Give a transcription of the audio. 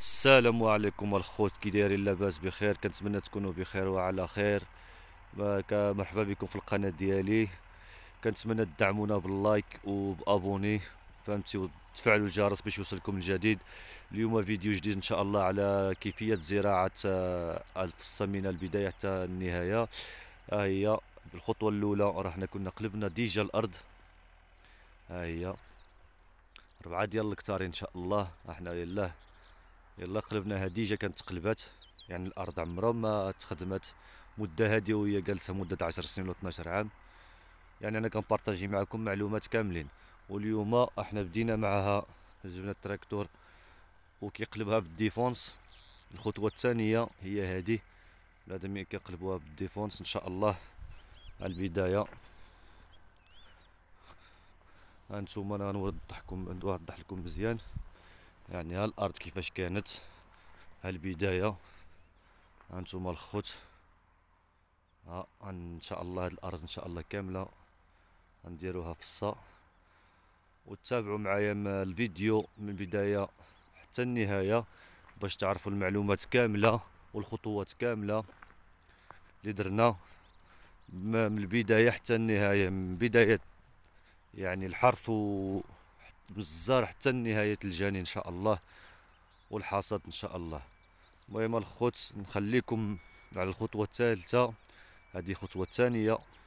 السلام عليكم الخوت كي دايرين لاباس بخير كنتمنى تكونوا بخير وعلى خير مرحبا بكم في القناه ديالي كنتمنى تدعمونا باللايك وبابوني فهمتي وتفعلوا الجرس باش يوصلكم الجديد اليوم فيديو جديد ان شاء الله على كيفيه زراعه آه، الفصه من البدايه حتى النهايه ها هي بالخطوه الاولى راه حنا كنا قلبنا ديجا الارض ها هي ربعه ديال الكتار ان شاء الله احنا لله يلا قلبنا هديجه كانت تقلبات يعني الارض عمرها ما تخدمت مده هذه وهي جالسه مده 10 سنين ولا 12 عام يعني انا كنبارطاجي معكم معلومات كاملين واليوم احنا بدينا معها جبنا التراكتور وكيقلبها بالديفونس الخطوه الثانيه هي هذه لازم كيقلبوها بالديفونس ان شاء الله البدايه هانتوما انا غنوضح لكم مزيان يعني ها الارض كيفاش كانت ها البدايه ها نتوما الخوت ها ان شاء الله هاد الارض ان شاء الله كامله غنديروها فصه وتابعوا معايا الفيديو من البدايه حتى النهايه باش تعرفوا المعلومات كامله والخطوات كامله اللي درنا من البدايه حتى النهايه من بدايه يعني الحرث و بالزار حتى نهاية الجاني إن شاء الله والحصاد إن شاء الله المهم الخوت نخليكم على الخطوة الثالثة هذه الخطوة الثانية